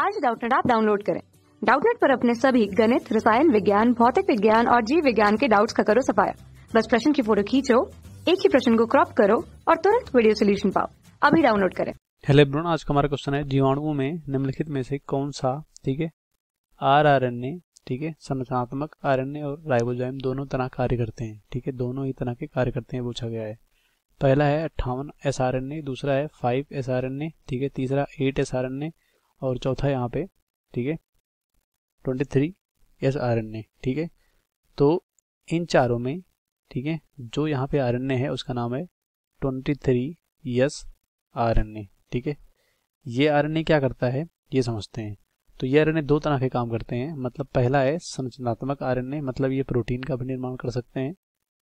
आज डाउटनेट आप डाउनलोड करें डाउटनेट पर अपने सभी गणित रसायन विज्ञान भौतिक विज्ञान और जीव विज्ञान के डाउट्स का करो सफाया बस प्रश्न की फोटो खींचो एक ही प्रश्न को क्रॉप करो और तुरंत वीडियो सोल्यूशन पाओ अभी डाउनलोड करें हेलो ब्रोन आज का हमारा क्वेश्चन है जीवाणुओं में निम्नलिखित में से कौन सा ठीक है आर आर एन ए ठीक है संरचनात्मक आर एन ए और राइबोजाइम दोनों तरह कार्य करते हैं ठीक है दोनों ही तरह के कार्य करते हैं पूछा गया है पहला है अट्ठावन एस आर एन ए दूसरा है five S R N A ठीक है तीसरा eight S R N A और चौथा यहाँ पे ठीक है twenty three S R N A ठीक है तो इन चारों में ठीक है जो यहाँ पे आर एन ए है उसका नाम है twenty three S R N A ठीक है ये आर एन ए क्या करता है ये समझते हैं तो ये आर एन ए दो तरह के काम करते हैं मतलब पहला है संरचनात्मक आर एन ए मतलब ये प्रोटीन का भी निर्माण कर सकते हैं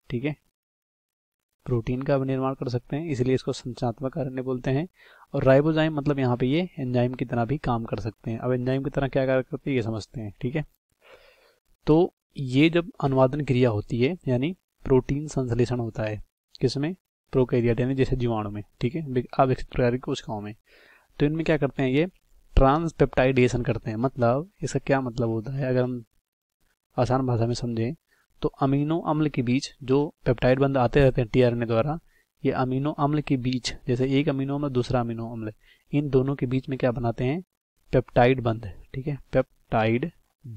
ठीक है प्रोटीन का निर्माण कर सकते हैं इसलिए इसको संचनात्मक आरएनए बोलते हैं और राइबोजाइम मतलब यहाँ पे ये एंजाइम की तरह भी काम कर सकते हैं अब एंजाइम की तरह क्या कार्य करते हैं ये समझते हैं ठीक है तो ये जब अनुवादन क्रिया होती है यानी प्रोटीन संश्लेषण होता है किसमें प्रोकैरियट यानी जैसे जीवाणु में ठीक है अविकसित प्रकारिक कोशिकाओं में तो इनमें क्या करते हैं ये ट्रांसपेप्टाइडेशन करते हैं मतलब इसका क्या मतलब होता है अगर हम आसान भाषा में समझें तो अमीनो अम्ल के बीच जो पेप्टाइड बंद आते रहते हैं टीआरएनए द्वारा ये अमीनो अम्ल के बीच जैसे एक अमीनो अम्ल दूसरा अमीनो अम्ल इन दोनों के बीच में क्या बनाते हैं पेप्टाइड बंध ठीक है पेप्टाइड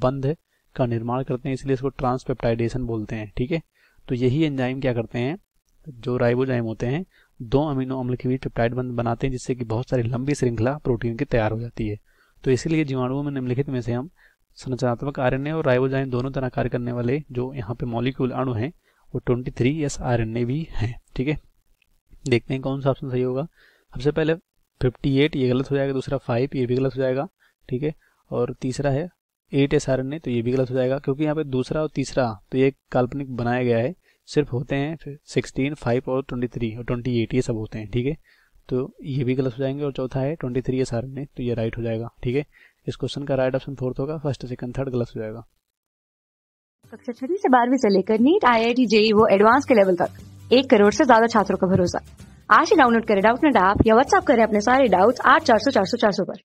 बंध का निर्माण करते हैं इसलिए इसको ट्रांसपेप्टाइडेशन बोलते हैं ठीक है तो यही एंजाइम क्या करते हैं जो राइबोजाइम होते हैं दो अमीनो अम्ल के बीच पेप्टाइड बंध बनाते हैं जिससे कि बहुत सारी लंबी श्रृंखला प्रोटीन की तैयार हो जाती है तो इसीलिए जीवाणुओं में निम्नलिखित में से हम संरचनात्मक आर ए और राइबोजाइन दोनों तरह कार्य करने वाले जो यहाँ पे मॉलिक्यूल अणु हैं वो 23 थ्री एस आर एन भी हैं ठीक है देखते हैं कौन सा ऑप्शन सही होगा सबसे पहले 58 ये गलत हो जाएगा दूसरा 5 ये भी गलत हो जाएगा ठीक है और तीसरा है 8 एस आर एन तो ये भी गलत हो जाएगा क्योंकि यहाँ पे दूसरा और तीसरा तो ये काल्पनिक बनाया गया है सिर्फ होते हैं सिक्सटीन फाइव और ट्वेंटी थ्री और ट्वेंटी एट ये सब होते हैं ठीक है तो ये भी गलत हो जाएंगे और चौथा है ट्वेंटी थ्री एस आर तो ये राइट हो जाएगा ठीक है इस क्वेश्चन का राइट ऑप्शन फोर्थ होगा फर्स्ट सेकंड थर्ड गलत हो जाएगा कक्षा छठी से बारहवीं से लेकर NEET I I T JEE वो एडवांस के लेवल तक एक करोड़ से ज्यादा छात्रों का भरोसा आज ही डाउनलोड करें डाउट नेट ऐप या व्हाट्सअप करें अपने सारे डाउट्स आठ चार सौ चार सौ चार सौ पर